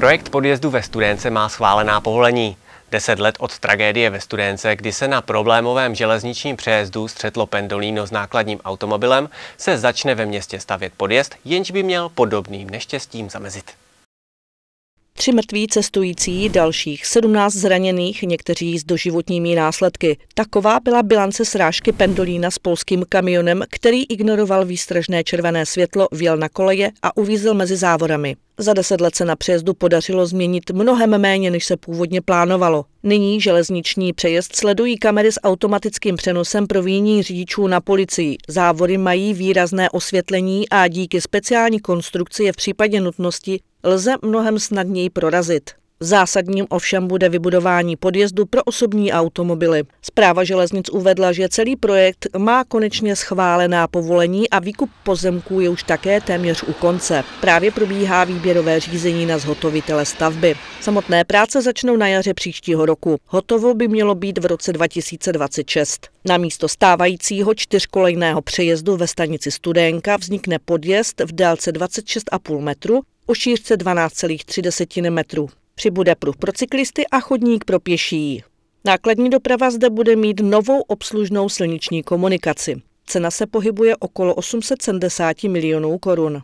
Projekt podjezdu ve Studence má schválená povolení. Deset let od tragédie ve Studence, kdy se na problémovém železničním přejezdu střetlo pendolíno s nákladním automobilem, se začne ve městě stavět podjezd, jenž by měl podobným neštěstím zamezit. Tři mrtví cestující, dalších 17 zraněných, někteří s doživotními následky. Taková byla bilance srážky Pendolína s polským kamionem, který ignoroval výstražné červené světlo, vjel na koleje a uvízl mezi závorami. Za deset let se na přejezdu podařilo změnit mnohem méně, než se původně plánovalo. Nyní železniční přejezd sledují kamery s automatickým přenosem provinění řidičů na policii. Závory mají výrazné osvětlení a díky speciální konstrukci je v případě nutnosti lze mnohem snadněji prorazit. Zásadním ovšem bude vybudování podjezdu pro osobní automobily. Zpráva železnic uvedla, že celý projekt má konečně schválená povolení a výkup pozemků je už také téměř u konce. Právě probíhá výběrové řízení na zhotovitele stavby. Samotné práce začnou na jaře příštího roku. Hotovo by mělo být v roce 2026. Na místo stávajícího čtyřkolejného přejezdu ve stanici Studenka vznikne podjezd v délce 26,5 metru o šířce 12,3 metru. Přibude pruh pro cyklisty a chodník pro pěší. Nákladní doprava zde bude mít novou obslužnou silniční komunikaci. Cena se pohybuje okolo 870 milionů korun.